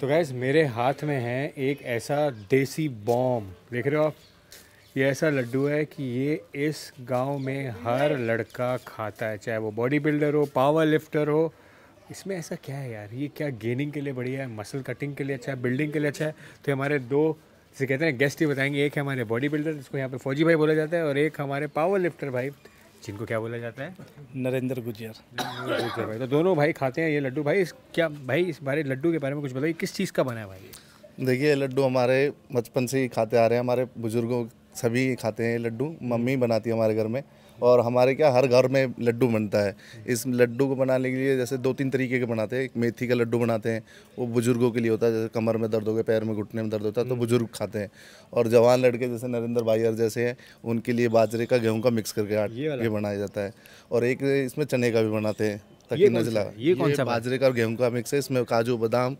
तो गैस मेरे हाथ में है एक ऐसा देसी बॉम देख रहे हो आप ये ऐसा लड्डू है कि ये इस गांव में हर लड़का खाता है चाहे वो बॉडी बिल्डर हो पावर लिफ्टर हो इसमें ऐसा क्या है यार ये क्या गेनिंग के लिए बढ़िया है मसल कटिंग के लिए अच्छा है बिल्डिंग के लिए अच्छा है तो हमारे दो जिसे कहते हैं गेस्ट ही बताएंगे एक है हमारे बॉडी बिल्डर जिसको यहाँ पे फौजी भाई बोला जाता है और एक हमारे पावर लिफ्टर भाई जिनको क्या बोला जाता है नरेंद्र गुजर गुजर भाई तो दोनों भाई खाते हैं ये लड्डू भाई इस क्या भाई इस बारे लड्डू के बारे में कुछ बताइए किस चीज़ का बना है भाई देखिए लड्डू हमारे बचपन से ही खाते आ रहे हैं हमारे बुज़ुर्गों सभी खाते हैं लड्डू मम्मी बनाती है हमारे घर में और हमारे क्या हर घर में लड्डू बनता है इस लड्डू को बनाने के लिए जैसे दो तीन तरीके के बनाते हैं एक मेथी का लड्डू बनाते हैं वो बुज़ुर्गों के लिए होता है जैसे कमर में दर्द हो गया पैर में घुटने में दर्द होता है तो हम्म। बुज़ुर्ग खाते हैं और जवान लड़के जैसे नरेंद्र भाईर जैसे हैं उनके लिए बाजरे का गेहूँ का मिक्स करके आट ये बनाया जाता है और एक इसमें चने का भी बनाते हैं ताकि नजला ये कौन सा बाजरे का और गेहूँ का मिक्स है इसमें काजू बादाम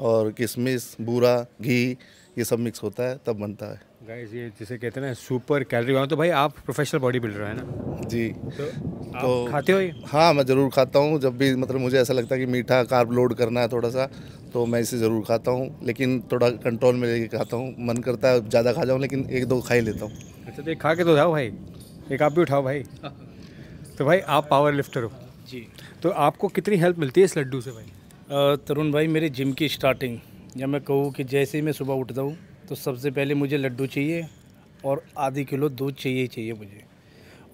और किशमिश बूरा घी ये सब मिक्स होता है तब बनता है गाइस ये जिसे कहते हैं ना सुपर कैलोरी वाला तो भाई आप प्रोफेशनल बॉडी बिल्डर हैं ना जी तो, तो आप तो खाते हो हाँ मैं ज़रूर खाता हूँ जब भी मतलब मुझे ऐसा लगता है कि मीठा कार्ब लोड करना है थोड़ा सा तो मैं इसे ज़रूर खाता हूँ लेकिन थोड़ा कंट्रोल में लेके खाता हूँ मन करता है ज़्यादा खा जाऊँ लेकिन एक दो खा ही लेता हूँ अच्छा तो एक खा के तो उठाओ भाई एक आप भी उठाओ भाई तो भाई आप पावर लिफ्टर हो जी तो आपको कितनी हेल्प मिलती है इस लड्डू से भाई तरुण भाई मेरी जिम की स्टार्टिंग या मैं कहूँ कि जैसे ही मैं सुबह उठता हूँ तो सबसे पहले मुझे लड्डू चाहिए और आधी किलो दूध चाहिए ही चाहिए मुझे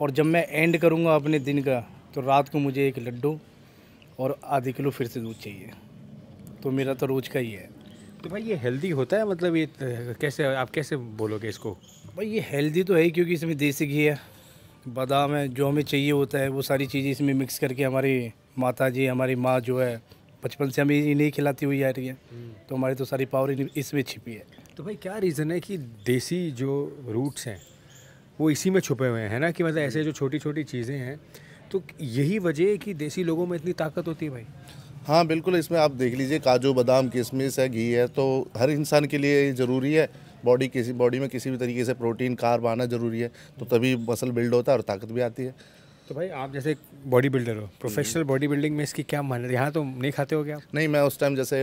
और जब मैं एंड करूँगा अपने दिन का तो रात को मुझे एक लड्डू और आधी किलो फिर से दूध चाहिए तो मेरा तो रोज़ का ही है तो भाई ये हेल्दी होता है मतलब ये कैसे आप कैसे बोलोगे इसको भाई ये हेल्दी तो है ही क्योंकि इसमें देसी घी है बादाम है जो हमें चाहिए होता है वो सारी चीज़ें इसमें मिक्स करके हमारी माता जी हमारी माँ जो है बचपन से हमें इन्हें खिलाती हुई आ रही है हम्म। तो हमारी तो सारी पावर इसमें छिपी है तो भाई क्या रीज़न है कि देसी जो रूट्स हैं वो इसी में छुपे हुए हैं है ना कि मतलब ऐसे जो छोटी छोटी चीज़ें हैं तो यही वजह है कि देसी लोगों में इतनी ताकत होती है भाई हाँ बिल्कुल इसमें आप देख लीजिए काजू बादाम किशमिश है घी है तो हर इंसान के लिए ज़रूरी है बॉडी किसी बॉडी में किसी भी तरीके से प्रोटीन कार्ब आना ज़रूरी है तो तभी मसल बिल्ड होता है और ताकत भी आती है तो भाई आप जैसे बॉडी बिल्डर हो प्रोफेशनल बॉडी बिल्डिंग में इसकी क्या मान यहाँ तो नहीं खाते हो क्या नहीं मैं उस टाइम जैसे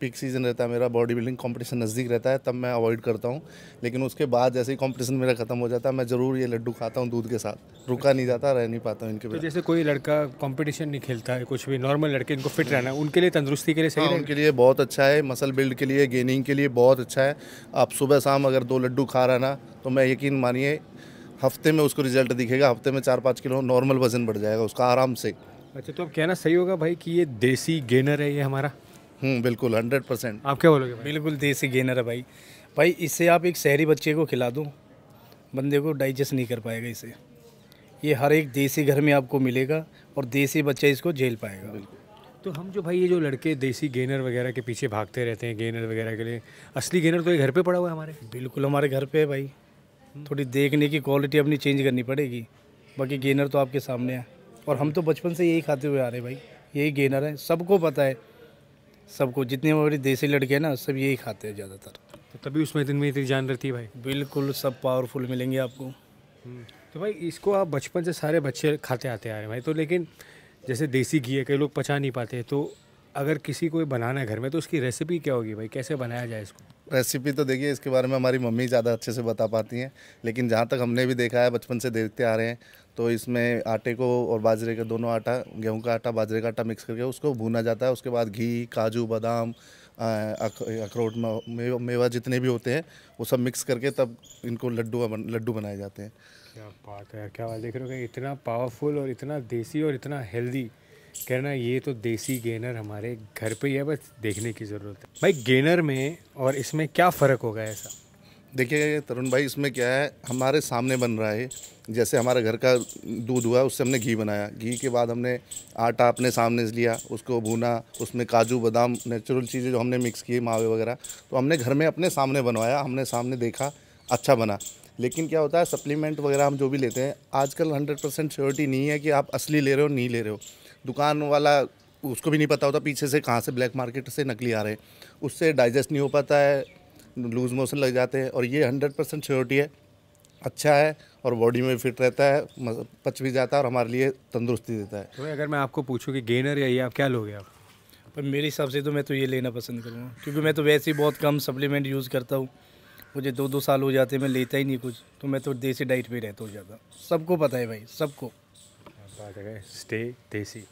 पीक सीजन रहता है मेरा बॉडी बिल्डिंग कॉम्पिटिशन नज़दीक रहता है तब मैं अवॉइड करता हूँ लेकिन उसके बाद जैसे ही कॉम्पिटिशन मेरा खत्म हो जाता है मैं ज़रूर ये लड्डू खाता हूँ दूध के साथ रुका नहीं जाता रह नहीं पाता हूँ इनके तो जैसे कोई लड़का कॉम्पिटिशन नहीं खेलता है कुछ भी नॉर्मल लड़के इनको फिट रहना है उनके लिए तंदुरुस्ती के लिए सही हाँ, उनके लिए बहुत अच्छा है मसल बिल्ड के लिए गेनिंग के लिए बहुत अच्छा है आप सुबह शाम अगर दो लड्डू खा रहा ना तो मैं यकीन मानिए हफ्ते में उसको रिजल्ट दिखेगा हफ्ते में चार पाँच किलो नॉर्मल वजन बढ़ जाएगा उसका आराम से अच्छा तो अब कहना सही होगा भाई कि ये देसी गेनर है ये हमारा हम्म, बिल्कुल हंड्रेड परसेंट आप क्या बोलोगे बिल्कुल देसी गेनर है भाई भाई इससे आप एक शहरी बच्चे को खिला दो बंदे को डाइजेस्ट नहीं कर पाएगा इसे ये हर एक देसी घर में आपको मिलेगा और देसी बच्चा इसको झेल पाएगा बिल्कुल तो हम जो भाई ये जो लड़के देसी गेनर वगैरह के पीछे भागते रहते हैं गेनर वगैरह के लिए असली गेनर तो ये घर पे पड़ा हुआ है हमारे बिल्कुल हमारे घर पे है भाई थोड़ी देखने की क्वालिटी अपनी चेंज करनी पड़ेगी बाकी गेनर तो आपके सामने है और हम तो बचपन से यही खाते हुए आ रहे भाई यही गेनर है सबको पता है सबको जितने हमारे देसी लड़के हैं ना सब यही खाते हैं ज़्यादातर तो तभी उसमें दिन में इतनी जान रहती है भाई बिल्कुल सब पावरफुल मिलेंगे आपको हम्म। तो भाई इसको आप बचपन से सारे बच्चे खाते आते आ रहे हैं भाई तो लेकिन जैसे देसी घी है कई लोग पचा नहीं पाते तो अगर किसी को बनाना है घर में तो उसकी रेसिपी क्या होगी भाई कैसे बनाया जाए इसको रेसिपी तो देखिए इसके बारे में हमारी मम्मी ज़्यादा अच्छे से बता पाती हैं लेकिन जहाँ तक हमने भी देखा है बचपन से देखते आ रहे हैं तो इसमें आटे को और बाजरे का दोनों आटा गेहूं का आटा बाजरे का आटा मिक्स करके उसको भूना जाता है उसके बाद घी काजू बादाम अखरोट मेवा, जितने भी होते हैं वो सब मिक्स करके तब इनको लड्डू लड्डू बनाए जाते हैं क्या बात है क्या बात देख रहे हो इतना पावरफुल और इतना देसी और इतना हेल्दी कहना ये तो देसी गेनर हमारे घर पे ही है बस देखने की ज़रूरत है भाई गेनर में और इसमें क्या फ़र्क होगा ऐसा देखिए तरुण भाई इसमें क्या है हमारे सामने बन रहा है जैसे हमारे घर का दूध हुआ उससे हमने घी बनाया घी के बाद हमने आटा अपने सामने लिया उसको भुना उसमें काजू बादाम नेचुरल चीज़ें जो हमने मिक्स किए मावे वगैरह तो हमने घर में अपने सामने बनवाया हमने सामने देखा अच्छा बना लेकिन क्या होता है सप्लीमेंट वगैरह हम जो भी लेते हैं आजकल 100 परसेंट श्योरिटी नहीं है कि आप असली ले रहे हो नहीं ले रहे हो दुकान वाला उसको भी नहीं पता होता पीछे से कहाँ से ब्लैक मार्केट से नकली आ रहे हैं उससे डाइजेस्ट नहीं हो पाता है लूज़ मोशन लग जाते हैं और ये हंड्रेड परसेंट श्योरिटी है अच्छा है और बॉडी में फिट रहता है पच भी जाता है और हमारे लिए तंदुरुस्ती देता है तो अगर मैं आपको पूछूँ कि गेनर या ये आप क्या लोगे आप पर मेरे हिसाब से तो मैं तो ये लेना पसंद करूँगा क्योंकि मैं तो वैसे ही बहुत कम सप्लीमेंट यूज़ करता हूँ मुझे दो दो साल हो जाते हैं मैं लेता ही नहीं कुछ तो मैं तो देसी डाइट पर रहता हूँ ज़्यादा सबको पता है भाई सबको बात है स्टे देसी